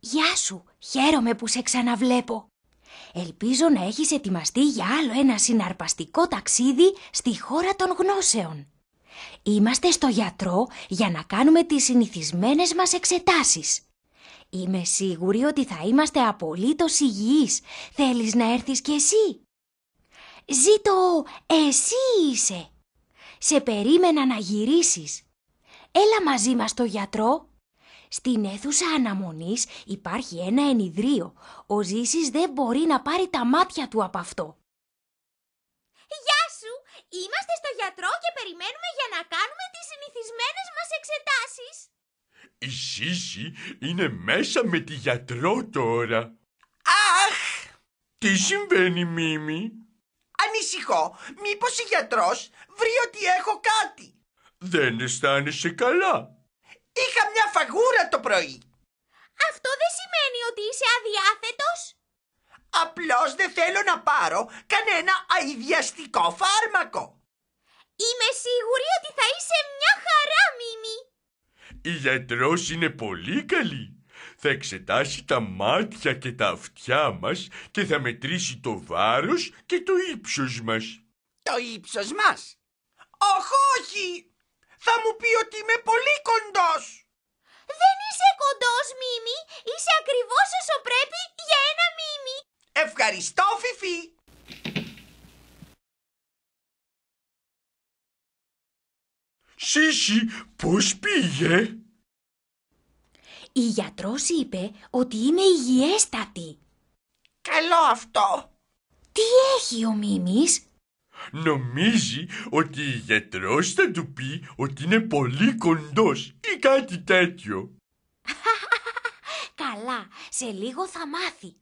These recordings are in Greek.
Γεια σου, χαίρομαι που σε ξαναβλέπω. Ελπίζω να έχεις ετοιμαστεί για άλλο ένα συναρπαστικό ταξίδι στη χώρα των γνώσεων. Είμαστε στο γιατρό για να κάνουμε τις συνηθισμένες μας εξετάσεις. Είμαι σίγουρη ότι θα είμαστε απολύτως υγιείς. Θέλεις να έρθεις κι εσύ. Ζήτω, εσύ είσαι. Σε περίμενα να γυρίσεις. Έλα μαζί μας το γιατρό. Στην αίθουσα αναμονής υπάρχει ένα ενιδρίο. Ο Ζήσης δεν μπορεί να πάρει τα μάτια του από αυτό. Γεια σου! Είμαστε στο γιατρό και περιμένουμε για να κάνουμε τις συνηθισμένες μας εξετάσεις. Η Ζήση είναι μέσα με τη γιατρό τώρα. Αχ! Τι συμβαίνει, Μίμη? Ανησυχώ. Μήπως η γιατρός βρει ότι έχω κάτι. Δεν αισθάνεσαι καλά. Είχα μια φαγούρα το πρωί. Αυτό δεν σημαίνει ότι είσαι αδιάθετος. Απλώς δεν θέλω να πάρω κανένα αειδιαστικό φάρμακο. Είμαι σίγουρη ότι θα είσαι μια χαρά, Μίμη. Η γιατρός είναι πολύ καλή. Θα εξετάσει τα μάτια και τα αυτιά μας και θα μετρήσει το βάρος και το ύψος μας. Το ύψος μας. Όχι, όχι, θα μου πει ότι είμαι πολύ κοντός. Δεν είσαι κοντός, Μίμη. Είσαι ακριβώς όσο πρέπει για ένα Μίμη. Ευχαριστώ, Φιφί. Σίσι, πώς πήγε? Η γιατρός είπε ότι είναι υγιέστατη. Καλό αυτό. Τι έχει ο Μίμης? Νομίζει ότι η γιατρός θα του πει ότι είναι πολύ κοντός ή κάτι τέτοιο. Καλά, σε λίγο θα μάθει.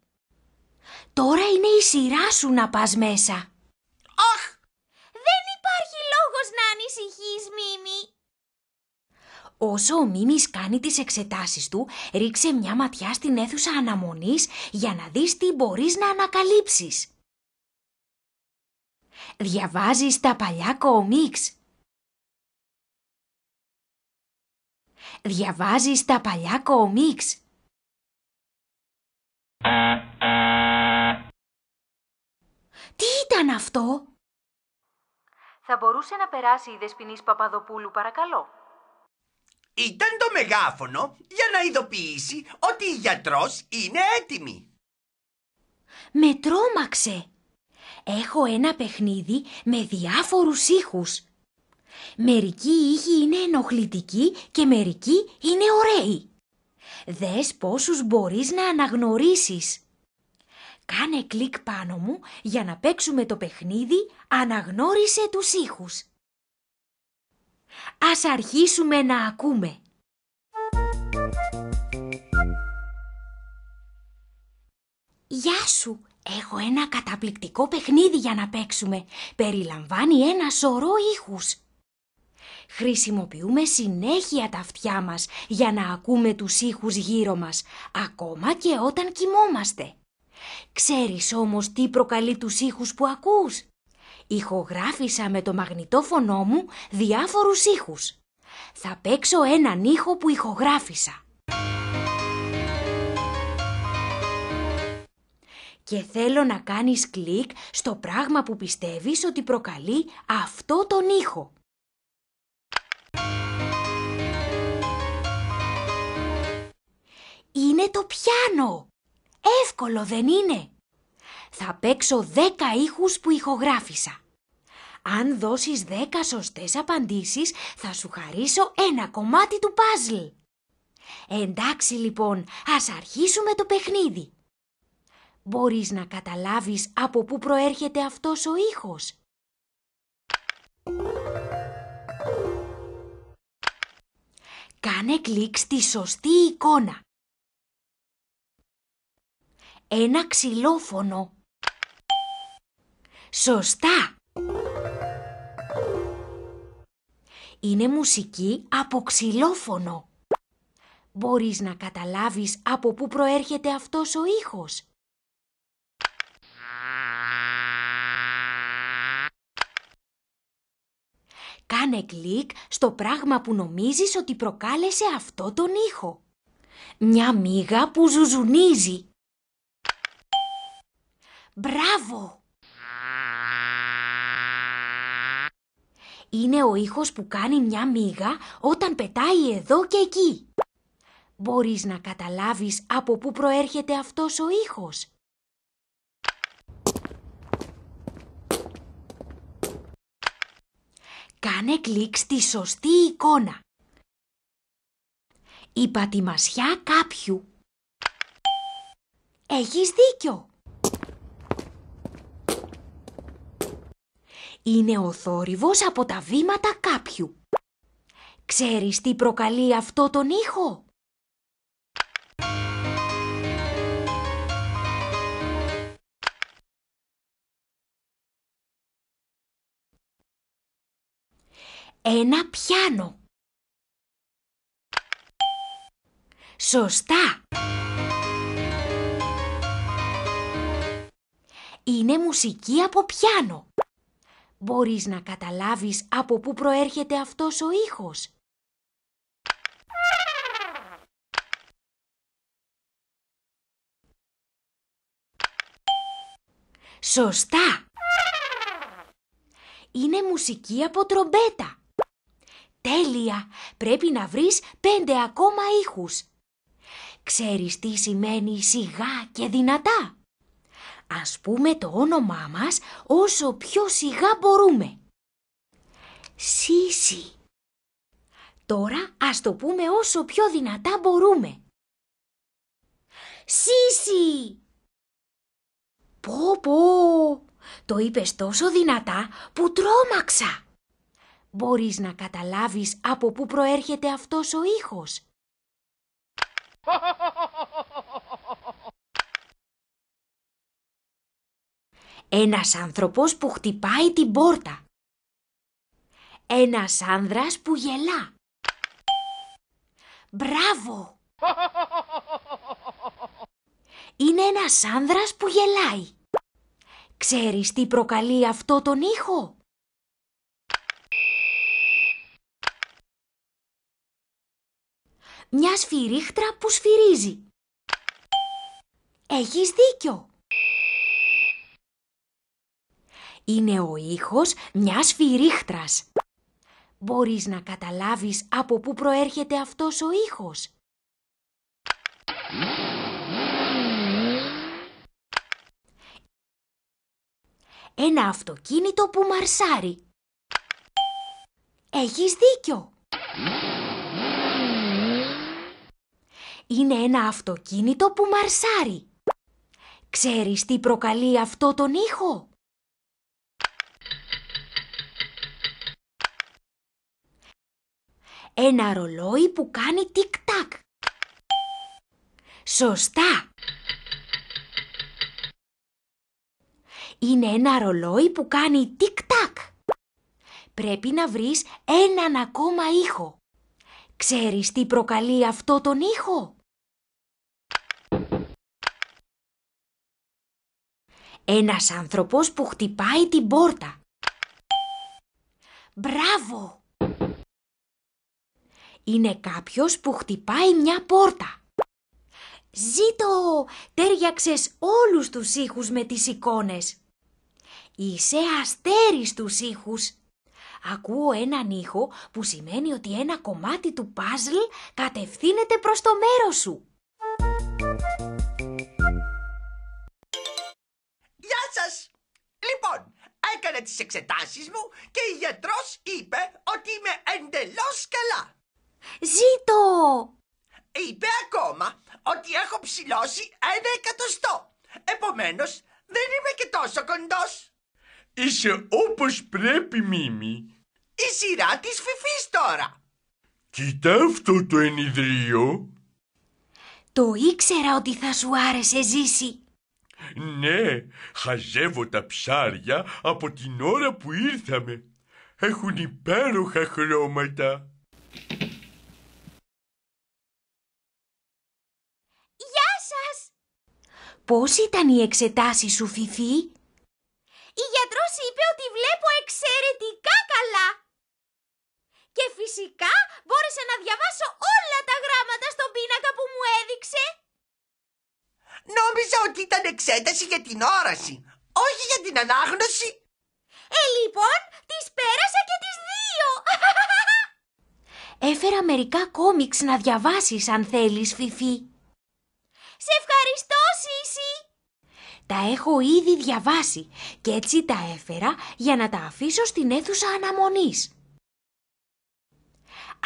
Τώρα είναι η σειρά σου να πας μέσα. Αχ! Δεν υπάρχει λόγος να ανησυχείς, Μίμη. Όσο ο Μίμης κάνει τις εξετάσεις του, ρίξε μια ματιά στην αίθουσα αναμονής για να δεις τι μπορείς να ανακαλύψεις διαβάζεις τα παλιά κόμιξ. Διαβάζεις τα παλιά κόμιξ. Τι ήταν αυτό? Θα μπορούσε να περάσει η Δεσποινής Παπαδοπούλου παρακαλώ. Ήταν το μεγάφωνο για να ειδοποιήσει ότι η γιατρός είναι έτοιμη. Με τρόμαξε. Έχω ένα παιχνίδι με διάφορους ήχους. Μερικοί ήχοι είναι ενοχλητικοί και μερικοί είναι ωραίοι. Δες πόσους μπορείς να αναγνωρίσεις. Κάνε κλικ πάνω μου για να παίξουμε το παιχνίδι «Αναγνώρισε τους ήχους». Ας αρχίσουμε να ακούμε. Γεια σου, Έχω ένα καταπληκτικό παιχνίδι για να παίξουμε. Περιλαμβάνει ένα σωρό ήχους. Χρησιμοποιούμε συνέχεια τα αυτιά μας για να ακούμε τους ήχους γύρω μας, ακόμα και όταν κοιμόμαστε. Ξέρεις όμως τι προκαλεί τους ήχους που ακούς. Ηχογράφησα με το μαγνητόφωνο μου διάφορους ήχους. Θα παίξω έναν ήχο που ηχογράφησα. και θέλω να κάνεις κλικ στο πράγμα που πιστεύεις ότι προκαλεί αυτό τον ήχο. Είναι το πιάνο! Εύκολο δεν είναι! Θα παίξω 10 ήχους που ηχογράφησα. Αν δώσεις 10 σωστές απαντήσεις, θα σου χαρίσω ένα κομμάτι του παζλ. Εντάξει λοιπόν, ας αρχίσουμε το παιχνίδι μπορείς να καταλάβεις από πού προέρχεται αυτός ο ήχος. Κάνε κλικ στη σωστή εικόνα. Ένα ξυλόφωνο. Σωστά! Είναι μουσική από ξυλόφωνο. Μπορείς να καταλάβεις από πού προέρχεται αυτός ο ήχος. Κάνε κλικ στο πράγμα που νομίζεις ότι προκάλεσε αυτό τον ήχο. Μια μίγα που ζουζουνίζει. Μπράβο! Είναι ο ήχος που κάνει μια μίγα όταν πετάει εδώ και εκεί. Μπορείς να καταλάβεις από πού προέρχεται αυτός ο ήχος. Κάνε κλικ στη σωστή εικόνα. Η πατημασιά κάποιου. Έχεις δίκιο. Είναι ο θόρυβος από τα βήματα κάποιου. Ξέρεις τι προκαλεί αυτό τον ήχο? ένα πιάνο. Σωστά! Είναι μουσική από πιάνο. Μπορείς να καταλάβεις από πού προέρχεται αυτός ο ήχος. Σωστά! Είναι μουσική από τρομπέτα. Τέλεια! Πρέπει να βρεις πέντε ακόμα ήχους. Ξέρεις τι σημαίνει σιγά και δυνατά. Ας πούμε το όνομά μας όσο πιο σιγά μπορούμε. Σίσι. Τώρα ας το πούμε όσο πιο δυνατά μπορούμε. Σίσι. Πω πω. Το είπες τόσο δυνατά που τρόμαξα μπορείς να καταλάβεις από πού προέρχεται αυτός ο ήχος. Ένας άνθρωπος που χτυπάει την πόρτα. Ένας άνδρας που γελά. Μπράβο! Είναι ένας άνδρας που γελάει. Ξέρεις τι προκαλεί αυτό τον ήχο? μια σφυρίχτρα που σφυρίζει. Έχεις δίκιο. Είναι ο ήχος μιας σφυρίχτρας. Μπορείς να καταλάβεις από πού προέρχεται αυτός ο ήχος. Ένα αυτοκίνητο που μαρσάρει. Έχεις δίκιο είναι ένα αυτοκίνητο που μαρσάρει. Ξέρεις τι προκαλεί αυτό τον ήχο? Ένα ρολόι που κάνει τικ-τακ. Σωστά! Είναι ένα ρολόι που κάνει τικ-τακ. Πρέπει να βρεις έναν ακόμα ήχο. Ξέρεις τι προκαλεί αυτό τον ήχο? Ένας άνθρωπος που χτυπάει την πόρτα. Μπράβο! Είναι κάποιος που χτυπάει μια πόρτα. Ζήτω! Τέριαξες όλους τους ήχους με τις εικόνες. Είσαι αστέρις στους ήχους. Ακούω έναν ήχο που σημαίνει ότι ένα κομμάτι του παζλ κατευθύνεται προς το μέρος σου. έκανε τις μου και η γιατρός είπε ότι είμαι εντελώς καλά. Ζήτω! Είπε ακόμα ότι έχω ψηλώσει ένα εκατοστό. Επομένως, δεν είμαι και τόσο κοντός. Είσαι όπως πρέπει, Μίμη. Η σειρά της Φιφής τώρα. Κοίτα αυτό το ενιδρύο. Το ήξερα ότι θα σου άρεσε, ζήσει ναι, χαζεύω τα ψάρια από την ώρα που ήρθαμε. Έχουν υπέροχα χρώματα. Γεια σας! Πώς ήταν η εξετάση σου, Φιφί? Η γιατρός είπε ότι βλέπω εξαιρετικά καλά. Και φυσικά μπόρεσα να διαβάσω όλα τα γράμματα στον πίνακα που μου έδειξε. Νόμιζα ότι ήταν εξέταση για την όραση, όχι για την ανάγνωση. Ε, λοιπόν, τις πέρασα και τις δύο. Έφερα μερικά κόμιξ να διαβάσεις αν θέλεις, Φιφί. Σε ευχαριστώ, Σίση. Τα έχω ήδη διαβάσει και έτσι τα έφερα για να τα αφήσω στην αίθουσα αναμονής.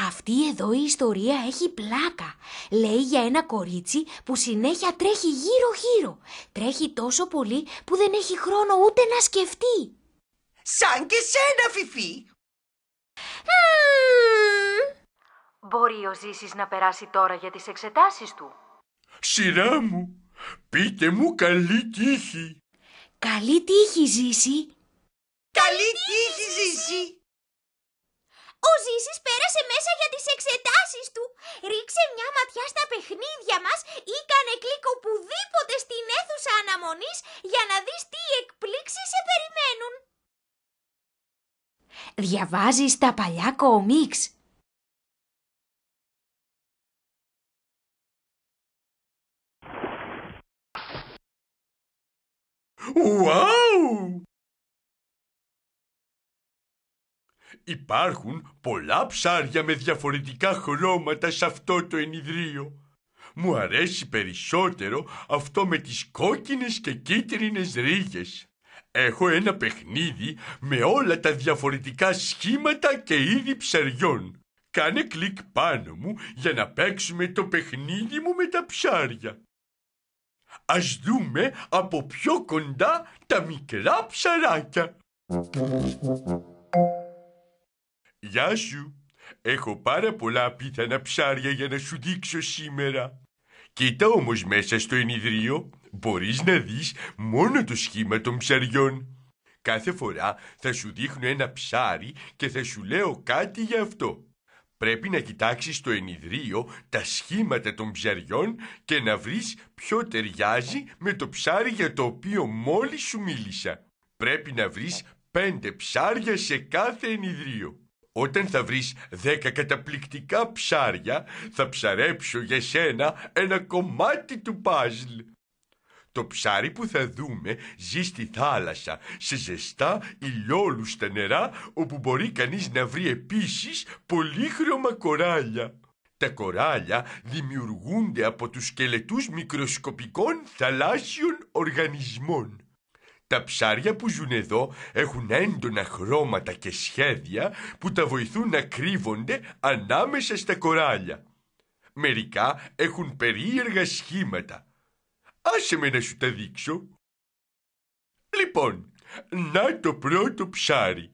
Αυτή εδώ η ιστορία έχει πλάκα. Λέει για ένα κορίτσι που συνέχεια τρέχει γύρω-γύρω. Τρέχει τόσο πολύ που δεν έχει χρόνο ούτε να σκεφτεί. Σαν και σένα, Φιφί! Μπορεί ο Ζήσης να περάσει τώρα για τις εξετάσεις του. Σειρά μου, πείτε μου καλή τύχη. Καλή τύχη, Ζήση. Καλή τύχη, Ζήση. Ο Ζήσης πέρασε μέσα για τις εξετάσεις του. Ρίξε μια ματιά στα παιχνίδια μας ή κάνε κλικ οπουδήποτε στην αίθουσα αναμονής για να δεις τι εκπλήξεις σε περιμένουν. Διαβάζεις τα παλιά κομίξ. Wow! Υπάρχουν πολλά ψάρια με διαφορετικά χρώματα σε αυτό το ενιδρίο. Μου αρέσει περισσότερο αυτό με τις κόκκινες και κίτρινες ρίγες. Έχω ένα παιχνίδι με όλα τα διαφορετικά σχήματα και είδη ψαριών. Κάνε κλικ πάνω μου για να παίξουμε το παιχνίδι μου με τα ψάρια. Ας δούμε από πιο κοντά τα μικρά ψαράκια. Γεια σου. Έχω πάρα πολλά πιθανά ψάρια για να σου δείξω σήμερα. Κοίτα όμως μέσα στο ενιδρίο, μπορείς να δεις μόνο το σχήμα των ψαριών. Κάθε φορά θα σου δείχνω ένα ψάρι και θα σου λέω κάτι γι' αυτό. Πρέπει να κοιτάξεις στο ενιδρίο, τα σχήματα των ψαριών και να βρεις ποιο ταιριάζει με το ψάρι για το οποίο μόλις σου μίλησα. Πρέπει να βρεις πέντε ψάρια σε κάθε ενιδρίο. Όταν θα βρεις δέκα καταπληκτικά ψάρια, θα ψαρέψω για σένα ένα κομμάτι του παζλ. Το ψάρι που θα δούμε ζει στη θάλασσα, σε ζεστά ηλιόλουστα νερά, όπου μπορεί κανείς να βρει επίσης πολύχρωμα κοράλια. Τα κοράλια δημιουργούνται από τους σκελετούς μικροσκοπικών θαλάσσιων οργανισμών. Τα ψάρια που ζουν εδώ έχουν έντονα χρώματα και σχέδια που τα βοηθούν να κρύβονται ανάμεσα στα κοράλια. Μερικά έχουν περίεργα σχήματα. Άσε με να σου τα δείξω. Λοιπόν, να το πρώτο ψάρι.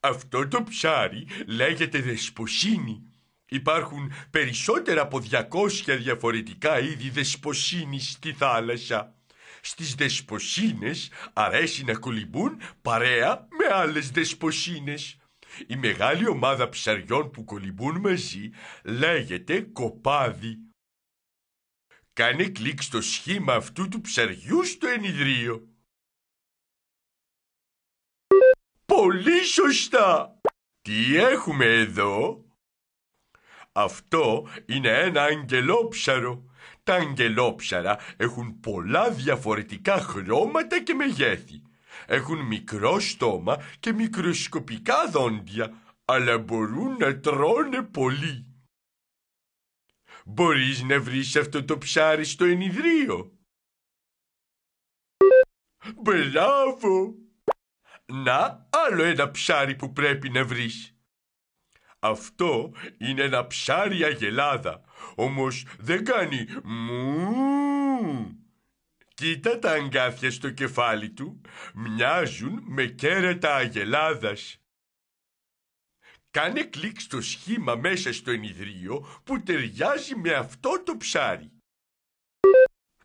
Αυτό το ψάρι λέγεται δεσποσίνη. Υπάρχουν περισσότερα από 200 διαφορετικά είδη δεσποσίνης στη θάλασσα στις δεσποσίνες αρέσει να κολυμπούν παρέα με άλλες δεσποσίνες. Η μεγάλη ομάδα ψαριών που κολυμπούν μαζί λέγεται κοπάδι. Κάνε κλικ στο σχήμα αυτού του ψαριού στο ενιδρίο. Πολύ σωστά! Τι έχουμε εδώ? Αυτό είναι ένα αγγελόψαρο τα αγγελόψαρα έχουν πολλά διαφορετικά χρώματα και μεγέθη. Έχουν μικρό στόμα και μικροσκοπικά δόντια, αλλά μπορούν να τρώνε πολύ. Μπορείς να βρεις αυτό το ψάρι στο ενιδρίο. Μπράβο! Να, άλλο ένα ψάρι που πρέπει να βρεις. Αυτό είναι ένα ψάρι αγελάδα. Όμως δεν κάνει μου. Κοίτα τα αγκάθια στο κεφάλι του, μοιάζουν με κέρατα αγελάδας. Κάνε κλικ στο σχήμα μέσα στο ενιδρίο που ταιριάζει με αυτό το ψάρι.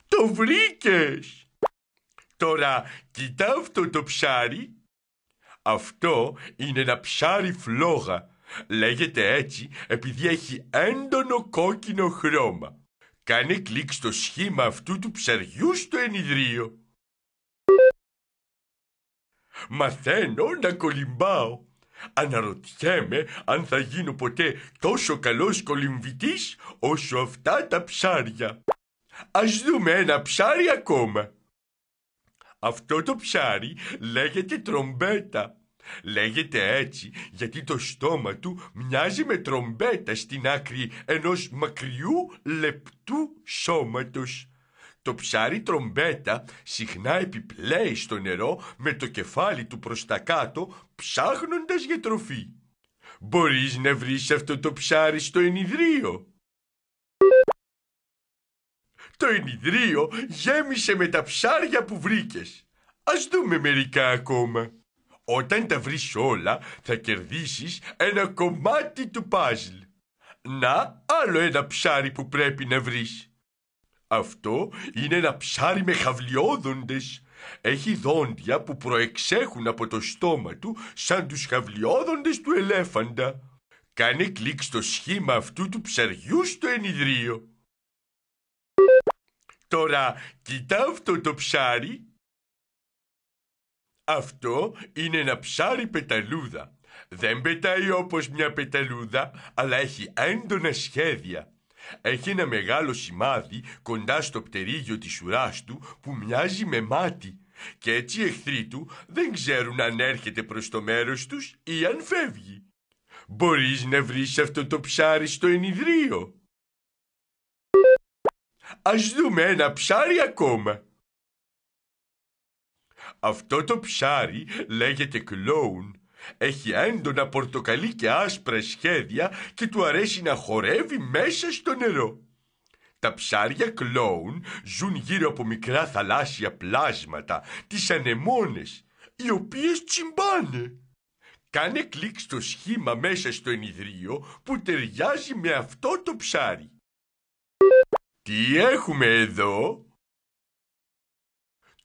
Το βρήκες! Τώρα κοίτα αυτό το ψάρι. Αυτό είναι ένα ψάρι φλόγα. Λέγεται έτσι επειδή έχει έντονο κόκκινο χρώμα. Κάνε κλικ στο σχήμα αυτού του ψαριού στο ενιδρίο. Μαθαίνω να κολυμπάω. Αναρωτιέμαι αν θα γίνω ποτέ τόσο καλός κολυμβητής όσο αυτά τα ψάρια. Ας δούμε ένα ψάρι ακόμα. Αυτό το ψάρι λέγεται τρομπέτα. Λέγεται έτσι γιατί το στόμα του μοιάζει με τρομπέτα στην άκρη ενός μακριού λεπτού σώματος. Το ψάρι τρομπέτα συχνά επιπλέει στο νερό με το κεφάλι του προς τα κάτω ψάχνοντας για τροφή. Μπορείς να βρεις αυτό το ψάρι στο ενιδρίο. Το ενιδρίο γέμισε με τα ψάρια που βρήκες. Ας δούμε μερικά ακόμα. Όταν τα βρεις όλα θα κερδίσεις ένα κομμάτι του παζλ. Να, άλλο ένα ψάρι που πρέπει να βρεις. Αυτό είναι ένα ψάρι με χαβλιόδοντες. Έχει δόντια που προεξέχουν από το στόμα του σαν τους χαβλιόδοντες του ελέφαντα. Κάνε κλικ στο σχήμα αυτού του ψαριού στο ενιδρίο. Τώρα, κοιτά αυτό το ψάρι αυτό είναι ένα ψάρι πεταλούδα. Δεν πετάει όπως μια πεταλούδα, αλλά έχει έντονα σχέδια. Έχει ένα μεγάλο σημάδι κοντά στο πτερίγιο της ουράς του που μοιάζει με μάτι και έτσι οι εχθροί του δεν ξέρουν αν έρχεται προς το μέρος τους ή αν φεύγει. Μπορείς να βρεις αυτό το ψάρι στο ενιδρίο. Ας δούμε ένα ψάρι ακόμα. Αυτό το ψάρι λέγεται κλόουν. Έχει έντονα πορτοκαλί και άσπρα σχέδια και του αρέσει να χορεύει μέσα στο νερό. Τα ψάρια κλόουν ζουν γύρω από μικρά θαλάσσια πλάσματα, τις ανεμόνες, οι οποίες τσιμπάνε. Κάνε κλικ στο σχήμα μέσα στο ενιδρίο που ταιριάζει με αυτό το ψάρι. Τι έχουμε εδώ?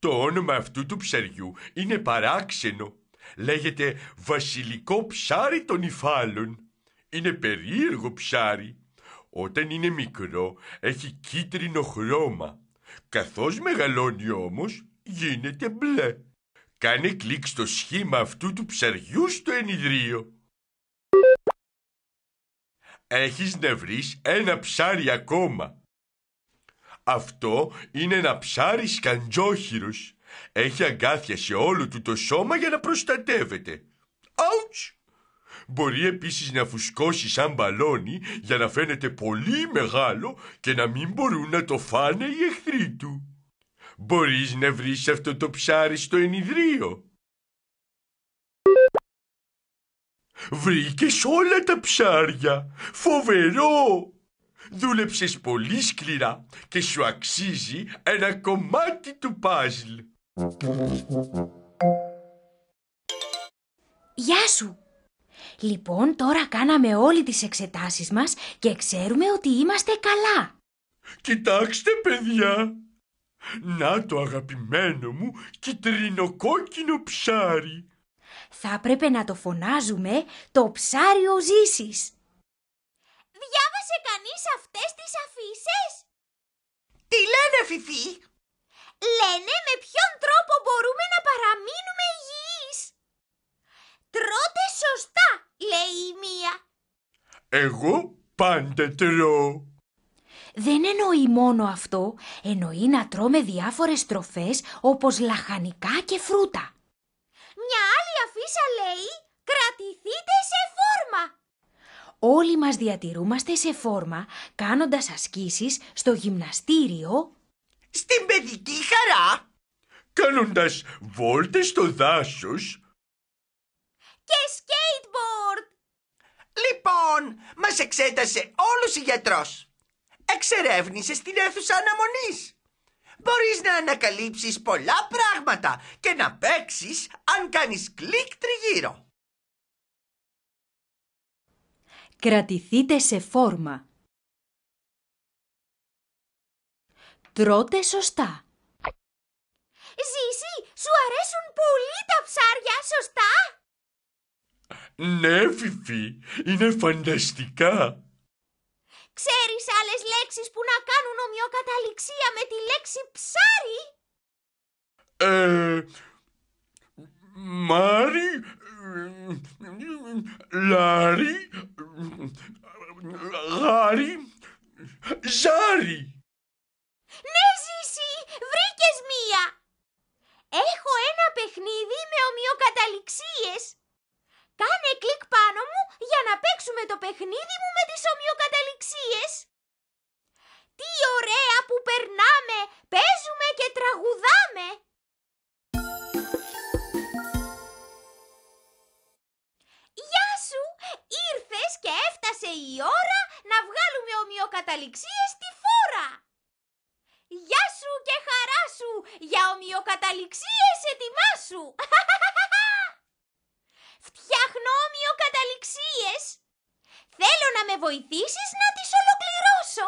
Το όνομα αυτού του ψαριού είναι παράξενο. Λέγεται βασιλικό ψάρι των υφάλων. Είναι περίεργο ψάρι. Όταν είναι μικρό έχει κίτρινο χρώμα. Καθώς μεγαλώνει όμως γίνεται μπλε. Κάνε κλικ στο σχήμα αυτού του ψαριού στο ενιδρίο. Έχεις να βρεις ένα ψάρι ακόμα. Αυτό είναι ένα ψάρι σκαντζόχυρος. Έχει αγκάθια σε όλο του το σώμα για να προστατεύεται. Άουτς! Μπορεί επίσης να φουσκώσει σαν μπαλόνι για να φαίνεται πολύ μεγάλο και να μην μπορούν να το φάνε οι εχθροί του. Μπορείς να βρεις αυτό το ψάρι στο ενιδρίο. Βρήκες όλα τα ψάρια. Φοβερό! Δούλεψες πολύ σκληρά και σου αξίζει ένα κομμάτι του παζλ. Γεια σου! Λοιπόν, τώρα κάναμε όλοι τις εξετάσεις μας και ξέρουμε ότι είμαστε καλά. Κοιτάξτε, παιδιά! Να το αγαπημένο μου κυτρινοκόκκινο ψάρι. Θα πρέπει να το φωνάζουμε το ψάριο ζήσεις. Διάβασε κανείς αυτές τις αφήσεις? Τι λένε, Φιφί? Λένε με ποιον τρόπο μπορούμε να παραμείνουμε υγιείς. Τρώτε σωστά, λέει η μία. Εγώ πάντα τρώω. Δεν εννοεί μόνο αυτό, εννοεί να τρώμε διάφορες τροφές όπως λαχανικά και φρούτα. Μια άλλη αφίσα λέει «Κρατηθείτε σε όλοι μας διατηρούμαστε σε φόρμα κάνοντας ασκήσεις στο γυμναστήριο Στην παιδική χαρά Κάνοντας βόλτες στο δάσος Και skateboard Λοιπόν, μας εξέτασε όλους οι γιατρός Εξερεύνησε την αίθουσα αναμονής Μπορείς να ανακαλύψεις πολλά πράγματα και να παίξεις αν κάνεις κλικ τριγύρω Κρατηθείτε σε φόρμα. Τρώτε σωστά. Ζήση, σου αρέσουν πολύ τα ψάρια, σωστά? Ναι, Φιφί, είναι φανταστικά. Ξέρεις άλλες λέξεις που να κάνουν ομοιοκαταληξία με τη λέξη ψάρι? Ε, Μάρι, Λάρι, γάρι, ζάρι. Ναι, Ζήση, βρήκες μία. Έχω ένα παιχνίδι με ομοιοκαταληξίες. Κάνε κλικ πάνω μου για να παίξουμε το παιχνίδι μου με τις ομοιοκαταληξίες. Τι ωραία που περνάμε, παίζουμε και τραγουδάμε. και έφτασε η ώρα να βγάλουμε ομοιοκαταληξίες στη φόρα. Γεια σου και χαρά σου, για ομοιοκαταληξίες ετοιμάσου. Φτιάχνω ομοιοκαταληξίες. Θέλω να με βοηθήσεις να τις ολοκληρώσω.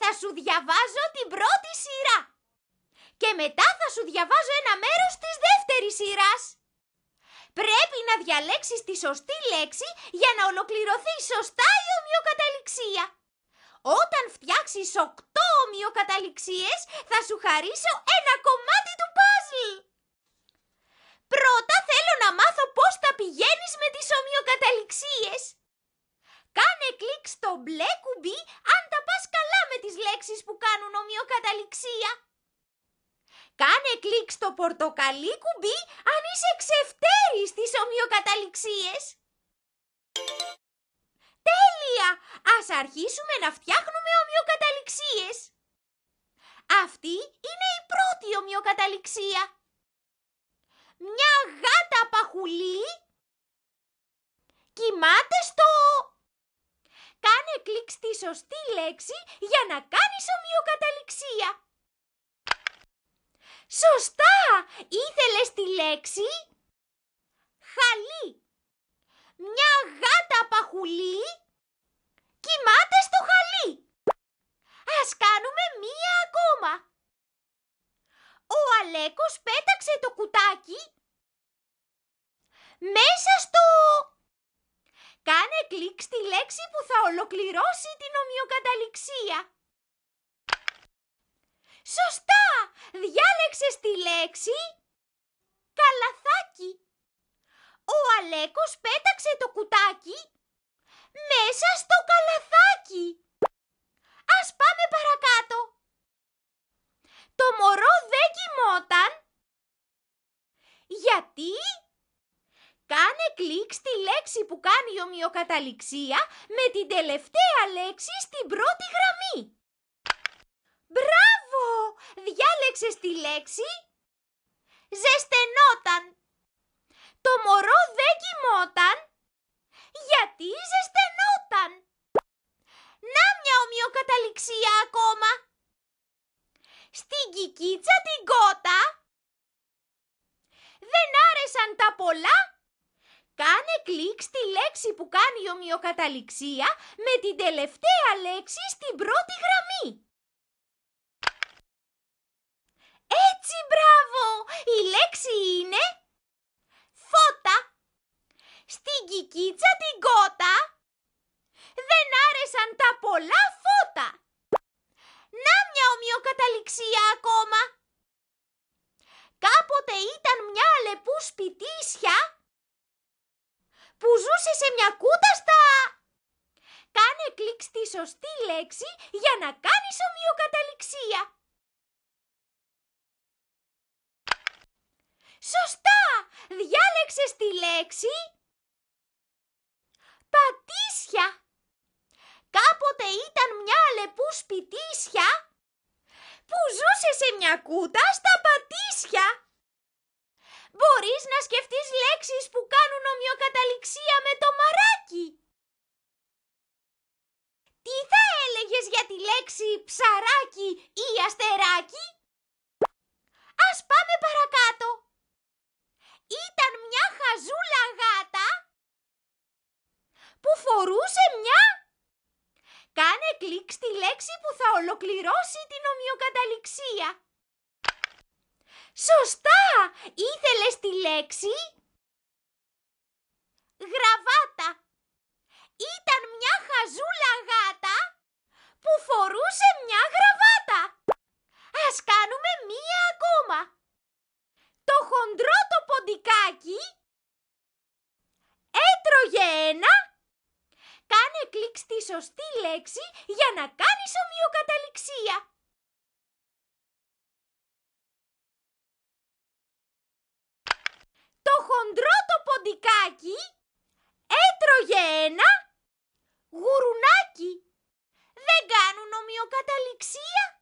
Θα σου διαβάζω την πρώτη σειρά. Και μετά θα σου διαβάζω ένα μέρος της δεύτερης σειράς. Πρέπει να διαλέξεις τη σωστή λέξη για να ολοκληρωθεί σωστά η ομοιοκαταληξία. Όταν φτιάξεις 8 ομοιοκαταληξίες θα σου χαρίσω ένα κομμάτι του παζλ. Πρώτα θέλω να μάθω πώς θα πηγαίνεις με τις ομοιοκαταληξίες. Κάνε κλικ στο μπλε κουμπί αν τα πας καλά με τις λέξεις που κάνουν ομοιοκαταληξία. Κάνε κλικ στο πορτοκαλί κουμπί αν είσαι ξεφτέρης στις ομοιοκαταληξίες. Τέλεια! Ας αρχίσουμε να φτιάχνουμε ομοιοκαταληξίες. Αυτή είναι η πρώτη ομοιοκαταληξία. Μια γάτα παχουλή κοιμάται στο... Κάνε κλικ στη σωστή λέξη για να κάνεις ομοιοκαταληξία. Σωστά! Ήθελες τη λέξη χαλί. Μια γάτα παχουλή κοιμάται στο χαλί. Ας κάνουμε μία ακόμα. Ο Αλέκος πέταξε το κουτάκι μέσα στο... Κάνε κλικ στη λέξη που θα ολοκληρώσει την ομοιοκαταληξία. Σωστά! Διάλεξες τη λέξη καλαθάκι. Ο Αλέκος πέταξε το κουτάκι μέσα στο καλαθάκι. Ας πάμε παρακάτω. Το μωρό δεν κοιμόταν. Γιατί? Κάνε κλικ στη λέξη που κάνει η ομοιοκαταληξία με την τελευταία λέξη στην πρώτη γραμμή. Μπράβο! Μπράβο! Διάλεξες τη λέξη ζεστενόταν. Το μωρό δεν κοιμόταν γιατί ζεστενόταν. Να μια ομοιοκαταληξία ακόμα. Στην κικίτσα την κότα δεν άρεσαν τα πολλά. Κάνε κλικ στη λέξη που κάνει η ομοιοκαταληξία με την τελευταία λέξη στην πρώτη γραμμή. Έτσι, μπράβο! Η λέξη είναι φώτα. Στην κικίτσα την κότα δεν άρεσαν τα πολλά φώτα. Να μια ομοιοκαταληξία ακόμα. Κάποτε ήταν μια αλεπού σπιτίσια που ζούσε σε μια κούτα στα... Κάνε κλικ στη σωστή λέξη για να κάνεις ομοιοκαταληξία. Σωστά! Διάλεξες τη λέξη πατήσια. Κάποτε ήταν μια αλεπού σπιτίσια που ζούσε σε μια κούτα στα πατήσια. Μπορείς να σκεφτείς λέξεις που κάνουν ομοιοκαταληξία με το μαράκι. Τι θα έλεγες για τη λέξη ψαράκι ή αστεράκι? Ας πάμε παρακάτω ήταν μια χαζούλα γάτα που φορούσε μια... Κάνε κλικ στη λέξη που θα ολοκληρώσει την ομοιοκαταληξία. Σωστά! Ήθελες τη λέξη... Γραβάτα. Ήταν μια χαζούλα γάτα που φορούσε μια γραβάτα. Ας κάνουμε μία ακόμα το χοντρό το ποντικάκι έτρωγε ένα, κάνε κλικ στη σωστή λέξη για να κάνεις ομοιοκαταληξία. Το χοντρό το ποντικάκι έτρωγε ένα γουρουνάκι. Δεν κάνουν ομοιοκαταληξία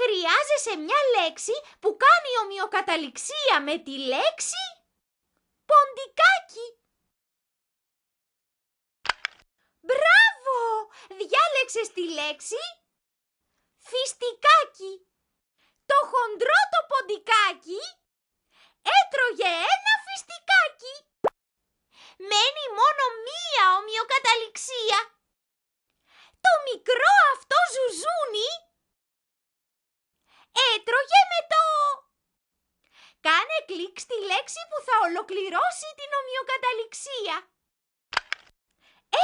χρειάζεσαι μια λέξη που κάνει ομοιοκαταληξία με τη λέξη ποντικάκι. Μπράβο! Διάλεξες τη λέξη φιστικάκι. Το χοντρό το ποντικάκι έτρωγε ένα φιστικάκι. Μένει μόνο μία ομοιοκαταληξία. Το μικρό αυτό ζουζούνι έτρωγε ε, με το... Κάνε κλικ στη λέξη που θα ολοκληρώσει την ομοιοκαταληξία.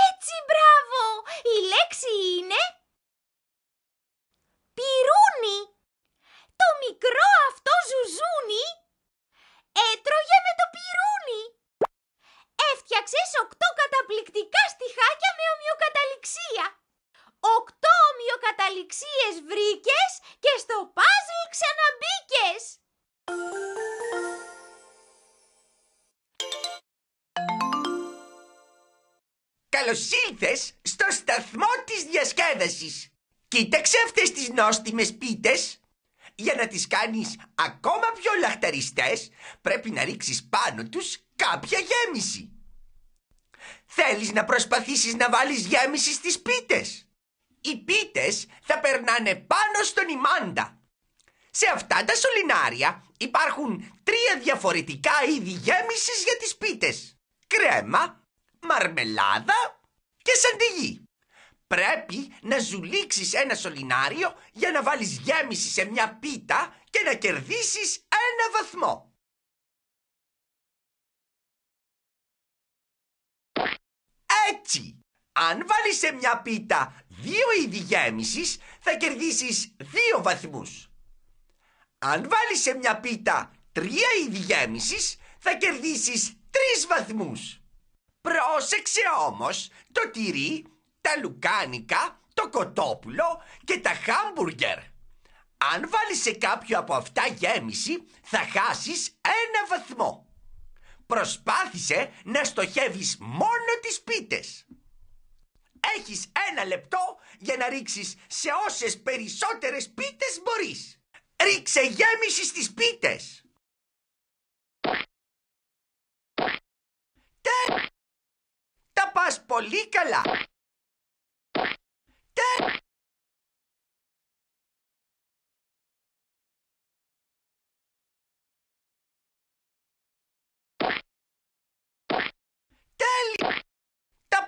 Έτσι, μπράβο! Η λέξη είναι... Πυρούνι! Το μικρό αυτό ζουζούνι έτρωγε ε, με το πυρούνι. Έφτιαξες οκτώ καταπληκτικά στιχάκια με ομοιοκαταληξία. Οκτώ ομοιοκαταληξίες βρήκες και στο πάζλ ξαναμπήκες. Καλώς ήλθες στο σταθμό της διασκέδασης. Κοίταξε αυτές τις νόστιμες πίτες. Για να τις κάνεις ακόμα πιο λαχταριστές, πρέπει να ρίξεις πάνω τους κάποια γέμιση. Θέλεις να προσπαθήσεις να βάλεις γέμιση στις πίτες οι πίτες θα περνάνε πάνω στον ημάντα. Σε αυτά τα σωληνάρια υπάρχουν τρία διαφορετικά είδη γέμισης για τις πίτες. Κρέμα, μαρμελάδα και σαντιγί. Πρέπει να ζουλήξεις ένα σωληνάριο για να βάλεις γέμιση σε μια πίτα και να κερδίσεις ένα βαθμό. Έτσι, αν βάλεις σε μια πίτα δύο είδη γέμισης θα κερδίσεις δύο βαθμούς. Αν βάλεις σε μια πίτα τρία είδη γέμισης θα κερδίσεις τρεις βαθμούς. Πρόσεξε όμως το τυρί, τα λουκάνικα, το κοτόπουλο και τα χάμπουργκερ. Αν βάλεις σε κάποιο από αυτά γέμιση θα χάσεις ένα βαθμό. Προσπάθησε να στοχεύεις μόνο τις πίτες. Έχεις ένα λεπτό για να ρίξεις σε όσες περισσότερες πίτες μπορείς. Ρίξε γέμιση στις πίτες. Τε... Τα πας πολύ καλά. Τε...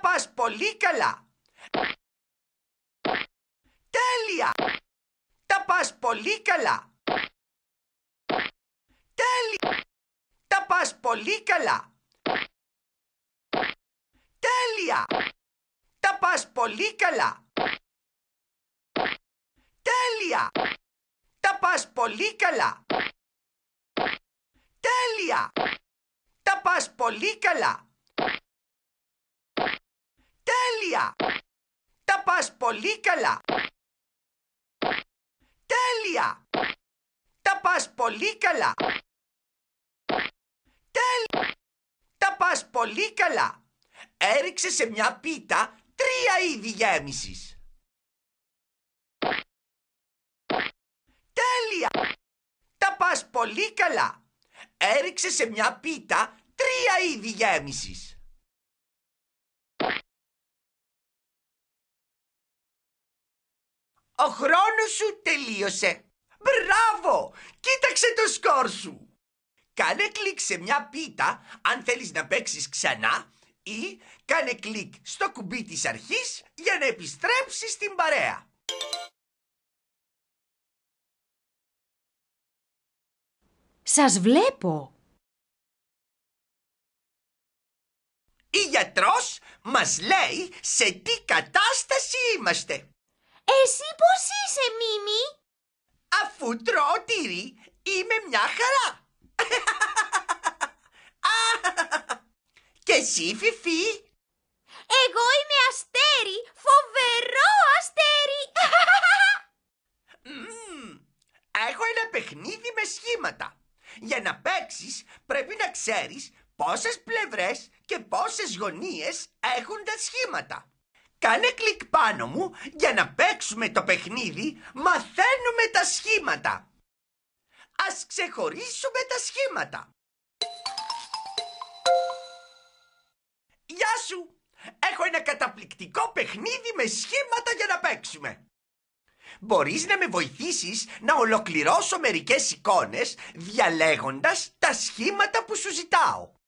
πας πολύ καλά. Τέλεια! Τα πας πολύ καλά. Τέλεια! Τα πας πολύ καλά. Τέλεια! Τα πας πολύ καλά. Τέλεια! Τα πας πολύ καλά. Τέλεια! Τα πας πολύ καλά. Τέλεια! Τα πας πολύ καλά! Τέλεια! Τα πας πολύ καλά! Τέλεια! Τα πας πολύ καλά! Έριξε σε μια πίτα τρία είδη γέμισης. Τέλεια! Τα πας πολύ καλά! Έριξε σε μια πίτα τρία είδη γέμισης. Ο χρόνος σου τελείωσε. Μπράβο! Κοίταξε το σκορ σου. Κάνε κλικ σε μια πίτα αν θέλεις να παίξεις ξανά ή κάνε κλικ στο κουμπί της αρχής για να επιστρέψεις στην παρέα. Σας βλέπω. Η γιατρός μας λέει σε τι κατάσταση είμαστε. Εσύ πώς είσαι, Μίμη? Αφού τρώω τυρί, είμαι μια χαρά. Και εσύ, Φιφί. Εγώ είμαι αστέρι, φοβερό αστέρι. έχω ένα παιχνίδι με σχήματα. Για να παίξεις πρέπει να ξέρεις πόσες πλευρές και πόσες γωνίες έχουν τα σχήματα. Κάνε κλικ πάνω μου για να παίξουμε το παιχνίδι μαθαίνουμε τα σχήματα. Ας ξεχωρίσουμε τα σχήματα. Γεια σου! Έχω ένα καταπληκτικό παιχνίδι με σχήματα για να παίξουμε. Μπορείς να με βοηθήσεις να ολοκληρώσω μερικές εικόνες διαλέγοντας τα σχήματα που σου ζητάω.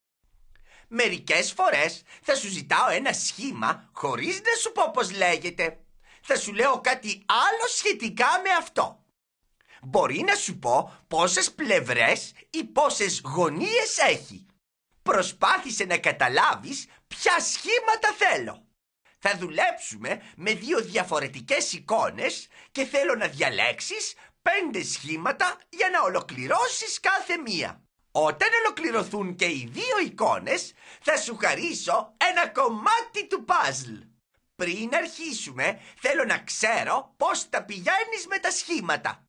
Μερικές φορές θα σου ζητάω ένα σχήμα χωρίς να σου πω πώς λέγεται. Θα σου λέω κάτι άλλο σχετικά με αυτό. Μπορεί να σου πω πόσες πλευρές ή πόσες γωνίες έχει. Προσπάθησε να καταλάβεις ποια σχήματα θέλω. Θα δουλέψουμε με δύο διαφορετικές εικόνες και θέλω να διαλέξεις πέντε σχήματα για να ολοκληρώσεις κάθε μία. Όταν ολοκληρωθούν και οι δύο εικόνες, θα σου χαρίσω ένα κομμάτι του παζλ. Πριν αρχίσουμε, θέλω να ξέρω πώς τα πηγαίνεις με τα σχήματα.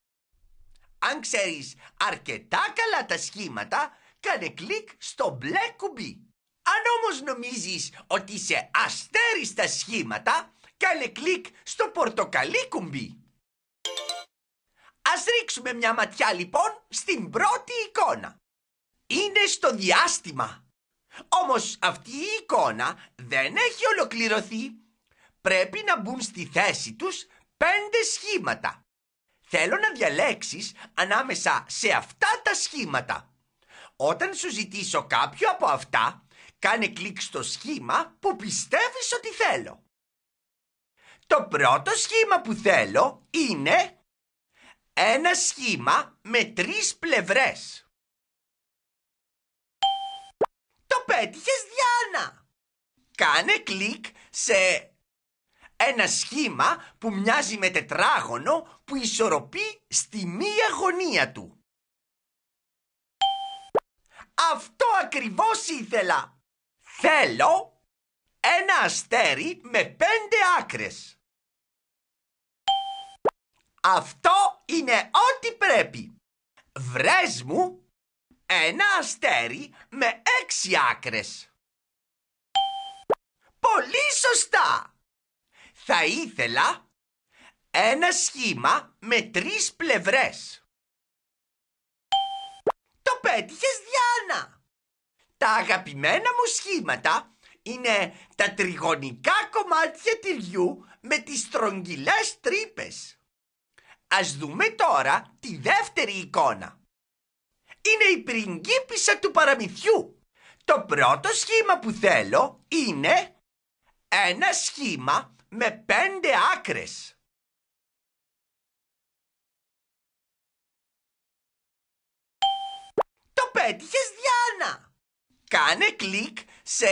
Αν ξέρεις αρκετά καλά τα σχήματα, κάνε κλικ στο μπλε κουμπί. Αν όμως νομίζεις ότι είσαι αστέρι στα σχήματα, κάνε κλικ στο πορτοκαλί κουμπί. Ας ρίξουμε μια ματιά λοιπόν στην πρώτη εικόνα είναι στο διάστημα. Όμως αυτή η εικόνα δεν έχει ολοκληρωθεί. Πρέπει να μπουν στη θέση τους πέντε σχήματα. Θέλω να διαλέξεις ανάμεσα σε αυτά τα σχήματα. Όταν σου ζητήσω κάποιο από αυτά, κάνε κλικ στο σχήμα που πιστεύεις ότι θέλω. Το πρώτο σχήμα που θέλω είναι ένα σχήμα με τρεις πλευρές. πέτυχες Διάνα. Κάνε κλικ σε ένα σχήμα που μοιάζει με τετράγωνο που ισορροπεί στη μία γωνία του. Αυτό ακριβώς ήθελα. Θέλω ένα αστέρι με πέντε άκρες. Αυτό είναι ό,τι πρέπει. Βρες μου ένα αστέρι με έξι άκρες. Πολύ σωστά! Θα ήθελα ένα σχήμα με τρεις πλευρές. Το πέτυχες, Διάννα! Τα αγαπημένα μου σχήματα είναι τα τριγωνικά κομμάτια τυριού με τις στρογγυλές τρύπες. Ας δούμε τώρα τη δεύτερη εικόνα είναι η πριγκίπισσα του παραμυθιού. Το πρώτο σχήμα που θέλω είναι ένα σχήμα με πέντε άκρες. Το πέτυχες Διάνα. Κάνε κλικ σε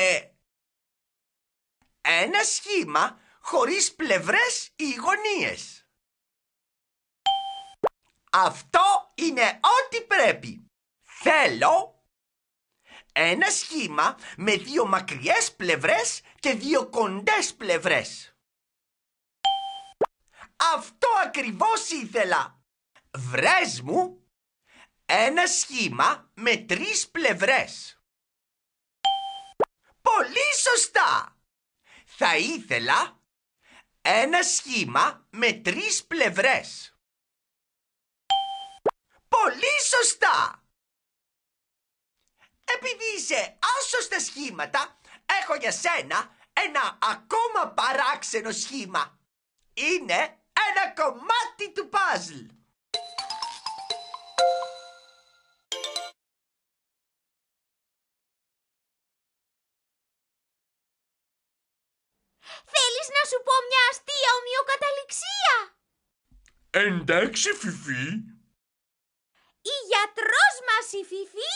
ένα σχήμα χωρίς πλευρές ή γωνίες. Αυτό είναι ό,τι πρέπει. Θέλω ένα σχήμα με δύο μακριές πλευρές και δύο κοντές πλευρές. Αυτό ακριβώς ήθελα. Βρες μου ένα σχήμα με τρεις πλευρές. Πολύ σωστά. Θα ήθελα ένα σχήμα με τρεις πλευρές. Πολύ σωστά. Επειδή είσαι άσωστα στα σχήματα, έχω για σένα ένα ακόμα παράξενο σχήμα. Είναι ένα κομμάτι του παζλ. Θέλεις να σου πω μια αστεία ομοιοκαταληξία? Εντάξει, Φιφί. Η γιατρός μας η Φιφί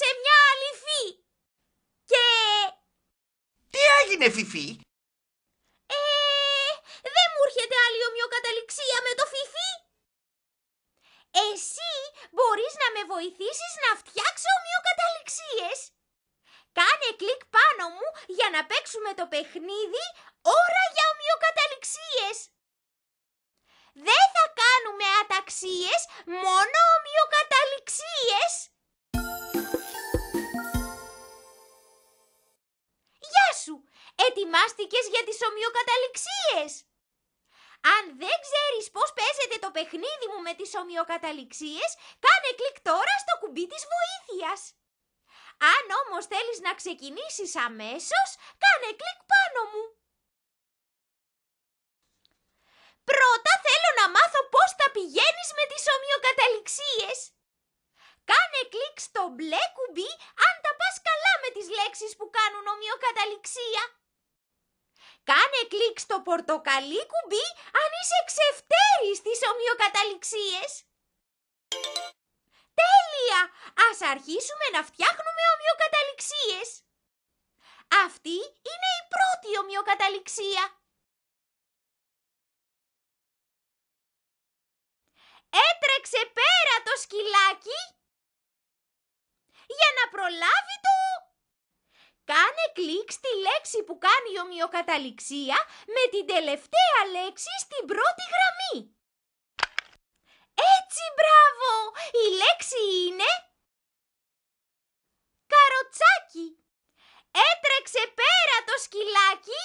σε μια Και... Τι έγινε Φιφί? Ε, δεν μου έρχεται άλλη ομοιοκαταληξία με το Φιφί. Εσύ μπορείς να με βοηθήσεις να φτιάξω ομοιοκαταληξίες. Κάνε κλικ πάνω μου για να παίξουμε το παιχνίδι ώρα για ομοιοκαταληξίες. Δεν θα κάνουμε αταξίες, μόνο ομοιοκαταληξίες. ετοιμάστηκες για τις ομοιοκαταληξίες. Αν δεν ξέρεις πώς παίζεται το παιχνίδι μου με τις ομοιοκαταληξίες, κάνε κλικ τώρα στο κουμπί της βοήθειας. Αν όμως θέλεις να ξεκινήσεις αμέσως, κάνε κλικ πάνω μου. Πρώτα θέλω να μάθω πώς τα πηγαίνεις με τις ομοιοκαταληξίες. Κάνε κλικ στο μπλε κουμπί αν τα πας καλά με τις λέξεις που κάνουν ομοιοκαταληξία. Κάνε κλικ στο πορτοκαλί κουμπί αν είσαι ξεφτέρης στις ομοιοκαταληξίες. Τέλεια! Ας αρχίσουμε να φτιάχνουμε ομοιοκαταληξίες. Αυτή είναι η πρώτη ομοιοκαταληξία. Έτρεξε πέρα το σκυλάκι για να προλάβει το Κάνε κλικ στη λέξη που κάνει η ομοιοκαταληξία με την τελευταία λέξη στην πρώτη γραμμή. Έτσι, μπράβο! Η λέξη είναι... Καροτσάκι. Έτρεξε πέρα το σκυλάκι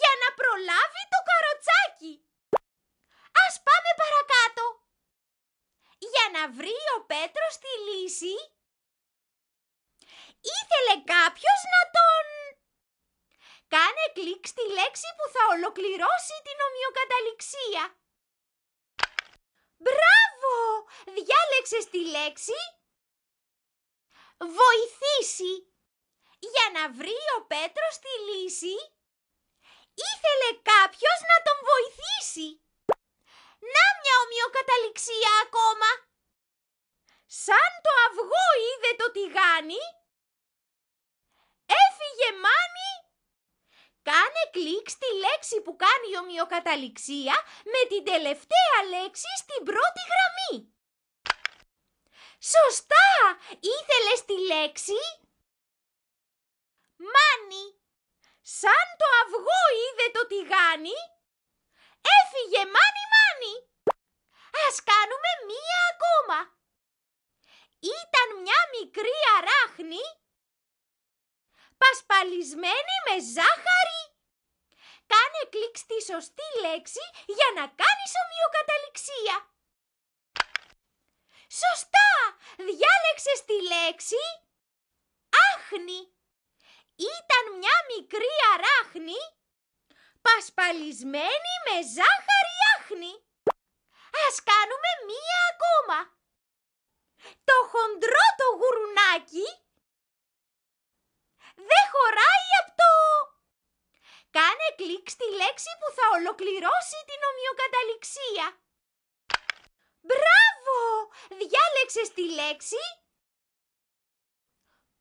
για να προλάβει το καροτσάκι. Ας πάμε παρακάτω. Για να βρει ο Πέτρος τη λύση, Ήθελε κάποιος να τον... Κάνε κλικ στη λέξη που θα ολοκληρώσει την ομοιοκαταληξία. Μπράβο! Διάλεξες τη λέξη βοηθήσει. Για να βρει ο Πέτρος τη λύση, ήθελε κάποιος να τον βοηθήσει. Να μια ομοιοκαταληξία ακόμα. Σαν το αυγό είδε το τηγάνι, Έφυγε μάνι! Κάνε κλικ στη λέξη που κάνει ομοιοκαταληξία με την τελευταία λέξη στην πρώτη γραμμή. Σωστά! Ήθελες τη λέξη... Μάνι! Σαν το αυγό είδε το τηγάνι, έφυγε μάνι μάνι! Ας κάνουμε μία ακόμα! Ήταν μια μικρή αράχνη πασπαλισμένη με ζάχαρη. Κάνε κλικ στη σωστή λέξη για να κάνεις ομοιοκαταληξία. Σωστά! Διάλεξες τη λέξη άχνη. Ήταν μια μικρή αράχνη πασπαλισμένη με ζάχαρη άχνη. Ας κάνουμε μία ακόμα. Το χοντρό το γουρουνάκι δεν χωράει αυτό. Κάνε κλικ στη λέξη που θα ολοκληρώσει την ομοιοκαταληξία. Μπράβο! Διάλεξες τη λέξη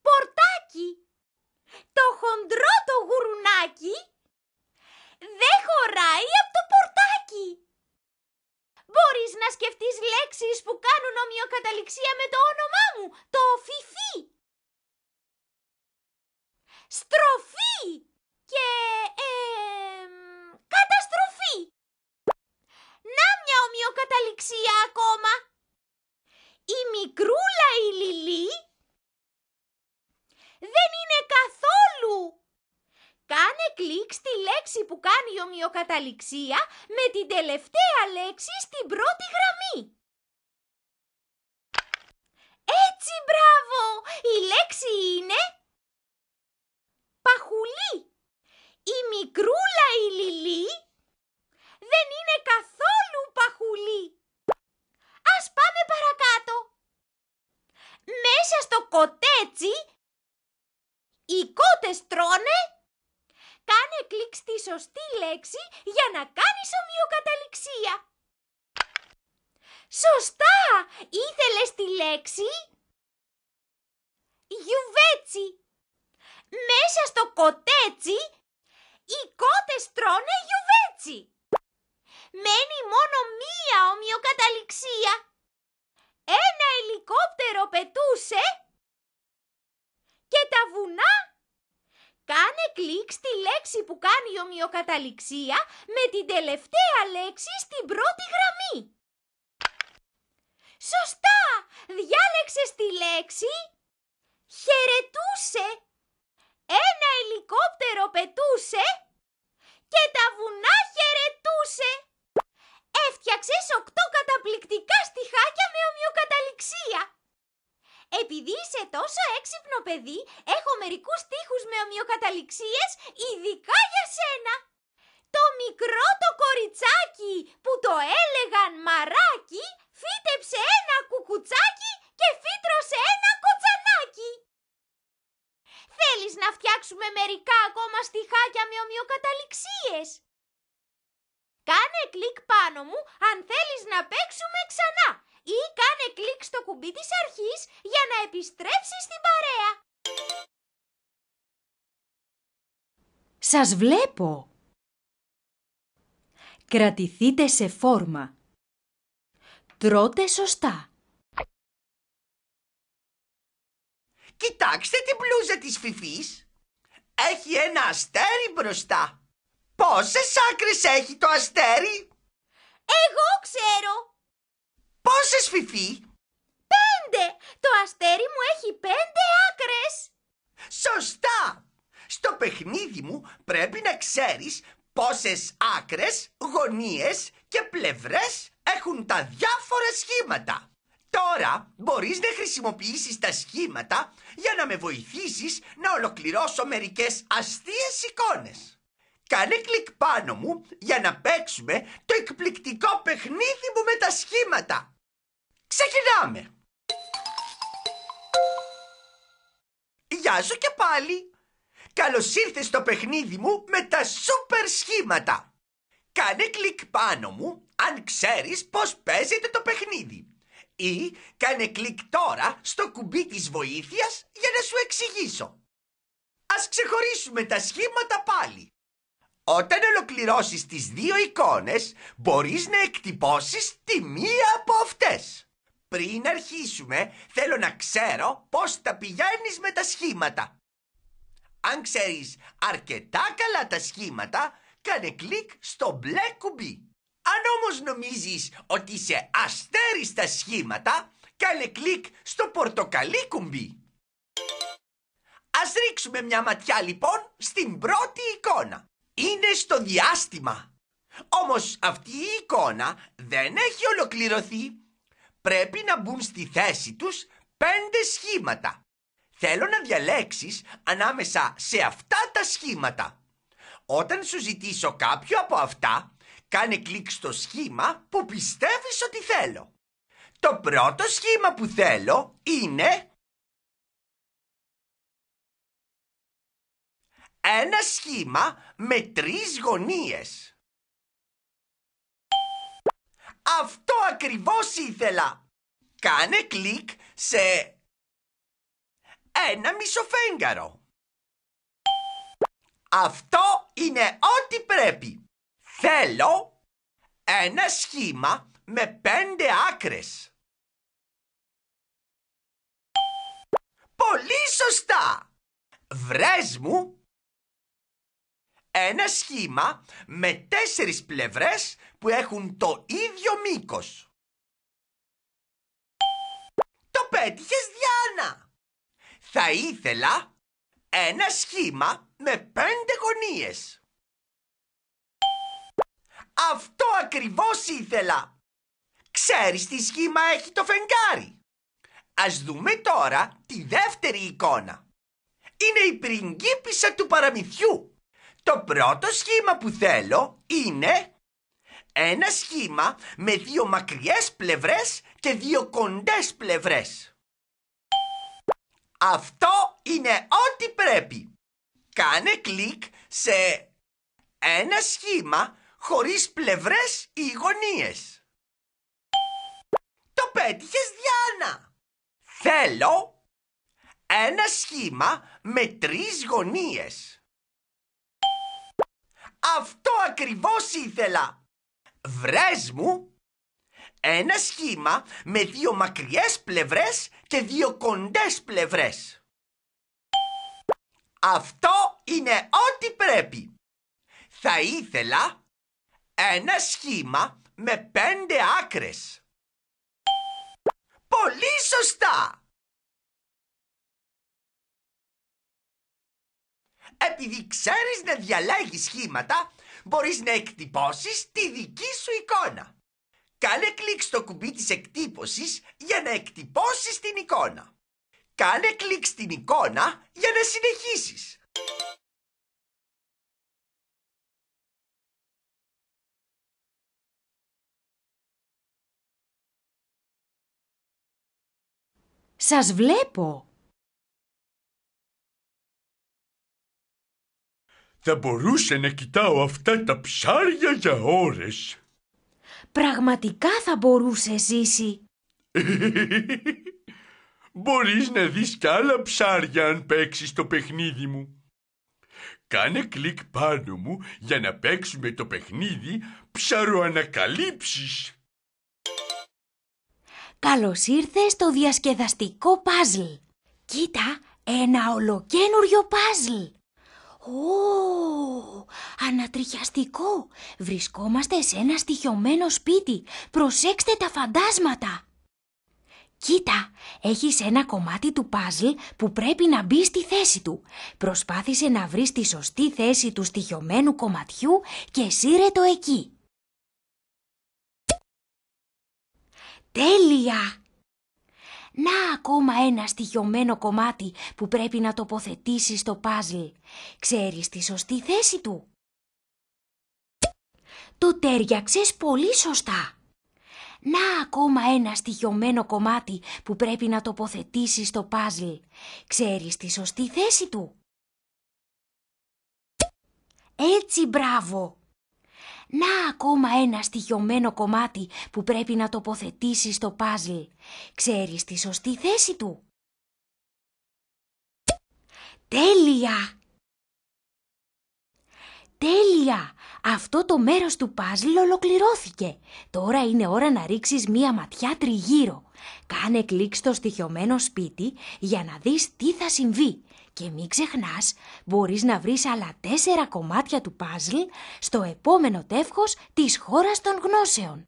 πορτάκι. Το χοντρό το γουρουνάκι δεν χωράει από το πορτάκι. Μπορείς να σκεφτείς λέξεις που κάνουν ομοιοκαταληξία με το όνομά μου, το φιφί στροφή και ε, καταστροφή. Να μια ομοιοκαταληξία ακόμα. Η μικρούλα η Λιλή δεν είναι καθόλου. Κάνε κλικ στη λέξη που κάνει η ομοιοκαταληξία με την τελευταία λέξη στην πρώτη γραμμή. Έτσι μπράβο! Η λέξη είναι παχουλή. Η μικρούλα η Λιλή δεν είναι καθόλου παχουλή. Ας πάμε παρακάτω. Μέσα στο κοτέτσι οι κότες τρώνε. Κάνε κλικ στη σωστή λέξη για να κάνεις ομοιοκαταληξία. Σωστά! Ήθελες τη λέξη γιουβέτσι μέσα στο κοτέτσι οι κότες τρώνε γιουβέτσι. Μένει μόνο μία ομοιοκαταληξία. Ένα ελικόπτερο πετούσε και τα βουνά. Κάνε κλικ στη λέξη που κάνει η ομοιοκαταληξία με την τελευταία λέξη στην πρώτη γραμμή. Σωστά! Διάλεξες τη λέξη «χαιρετούσε» ένα ελικόπτερο πετούσε και τα βουνά χαιρετούσε. Έφτιαξες οκτώ καταπληκτικά στιχάκια με ομοιοκαταληξία. Επειδή είσαι τόσο έξυπνο παιδί, έχω μερικούς στίχους με ομοιοκαταληξίες ειδικά για σένα. Το μικρό το κοριτσάκι μερικά ακόμα στοιχάκια με ομοιοκαταληξίες. Κάνε κλικ πάνω μου αν θέλεις να παίξουμε ξανά ή κάνε κλικ στο κουμπί της αρχής για να επιστρέψεις στην παρέα. Σας βλέπω. Κρατηθείτε σε φόρμα. Τρώτε σωστά. Κοιτάξτε την μπλούζα της Φιφής έχει ένα αστέρι μπροστά. Πόσες άκρες έχει το αστέρι? Εγώ ξέρω. Πόσες φιφί? Πέντε. Το αστέρι μου έχει πέντε άκρες. Σωστά. Στο παιχνίδι μου πρέπει να ξέρεις πόσες άκρες, γωνίες και πλευρές έχουν τα διάφορα σχήματα. Τώρα μπορείς να χρησιμοποιήσεις τα σχήματα για να με βοηθήσεις να ολοκληρώσω μερικές αστείες εικόνες. Κάνε κλικ πάνω μου για να παίξουμε το εκπληκτικό παιχνίδι μου με τα σχήματα. Ξεκινάμε! Γεια σου και πάλι! Καλώς ήρθες στο παιχνίδι μου με τα σούπερ σχήματα. Κάνε κλικ πάνω μου αν ξέρεις πώς παίζεται το παιχνίδι ή κάνε κλικ τώρα στο κουμπί της βοήθειας για να σου εξηγήσω. Ας ξεχωρίσουμε τα σχήματα πάλι. Όταν ολοκληρώσεις τις δύο εικόνες, μπορείς να εκτυπώσεις τη μία από αυτές. Πριν αρχίσουμε, θέλω να ξέρω πώς τα πηγαίνεις με τα σχήματα. Αν ξέρεις αρκετά καλά τα σχήματα, κάνε κλικ στο μπλε κουμπί. Αν όμως νομίζεις ότι είσαι αστέρι στα σχήματα, κάνε κλικ στο πορτοκαλί κουμπί. Ας ρίξουμε μια ματιά λοιπόν στην πρώτη εικόνα. Είναι στο διάστημα. Όμως αυτή η εικόνα δεν έχει ολοκληρωθεί. Πρέπει να μπουν στη θέση τους πέντε σχήματα. Θέλω να διαλέξεις ανάμεσα σε αυτά τα σχήματα. Όταν σου ζητήσω κάποιο από αυτά, Κάνε κλικ στο σχήμα που πιστεύεις ότι θέλω. Το πρώτο σχήμα που θέλω είναι... Ένα σχήμα με τρεις γωνίες. Αυτό ακριβώς ήθελα. Κάνε κλικ σε ένα μισοφέγγαρο. Αυτό είναι ό,τι πρέπει. Θέλω ένα σχήμα με πέντε άκρες. Πολύ σωστά! Βρες μου ένα σχήμα με τέσσερις πλευρές που έχουν το ίδιο μήκος. Το πέτυχες, Διάνα! Θα ήθελα ένα σχήμα με πέντε γωνίες. Αυτό ακριβώς ήθελα. Ξέρεις τι σχήμα έχει το φεγγάρι. Ας δούμε τώρα τη δεύτερη εικόνα. Είναι η πριγκίπισσα του παραμυθιού. Το πρώτο σχήμα που θέλω είναι ένα σχήμα με δύο μακριές πλευρές και δύο κοντές πλευρές. Αυτό είναι ό,τι πρέπει. Κάνε κλικ σε ένα σχήμα χωρίς πλευρές ή γωνίες. Το πέτυχες, Διάννα! Θέλω ένα σχήμα με τρεις γωνίες. Αυτό ακριβώς ήθελα. Βρες μου ένα σχήμα με δύο μακριές πλευρές και δύο κοντές πλευρές. Αυτό είναι ό,τι πρέπει. Θα ήθελα ένα σχήμα με πέντε άκρες. Πολύ σωστά! Επειδή ξέρεις να διαλέγεις σχήματα, μπορείς να εκτυπώσεις τη δική σου εικόνα. Κάνε κλικ στο κουμπί της εκτύπωσης για να εκτυπώσεις την εικόνα. Κάνε κλικ στην εικόνα για να συνεχίσεις. Σας βλέπω. Θα μπορούσε να κοιτάω αυτά τα ψάρια για ώρες. Πραγματικά θα μπορούσε, ζήσει. Μπορείς να δεις κι άλλα ψάρια αν παίξεις το παιχνίδι μου. Κάνε κλικ πάνω μου για να παίξουμε το παιχνίδι ψαροανακαλύψεις. Καλώς ήρθες στο διασκεδαστικό παζλ. Κοίτα, ένα ολοκένουριο παζλ. Ω, ανατριχιαστικό. Βρισκόμαστε σε ένα στοιχειωμένο σπίτι. Προσέξτε τα φαντάσματα. Κοίτα, έχεις ένα κομμάτι του παζλ που πρέπει να μπει στη θέση του. Προσπάθησε να βρεις τη σωστή θέση του στοιχειωμένου κομματιού και σύρε το εκεί. Τέλεια! Να ακόμα ένα στοιχειωμένο κομμάτι που πρέπει να τοποθετήσεις στο παζλ. Ξέρεις τη σωστή θέση του. Το τέριαξες πολύ σωστά. Να ακόμα ένα στοιχειωμένο κομμάτι που πρέπει να τοποθετήσεις στο παζλ. Ξέρεις τη σωστή θέση του. Έτσι μπράβο! Να ακόμα ένα στοιχειωμένο κομμάτι που πρέπει να τοποθετήσεις στο παζλ. Ξέρεις τη σωστή θέση του. Τέλεια! Τέλεια! Αυτό το μέρος του παζλ ολοκληρώθηκε. Τώρα είναι ώρα να ρίξεις μία ματιά τριγύρω. Κάνε κλικ στο στοιχειωμένο σπίτι για να δεις τι θα συμβεί. Και μην ξεχνάς, μπορείς να βρεις άλλα τέσσερα κομμάτια του παζλ στο επόμενο τεύχος της χώρας των γνώσεων.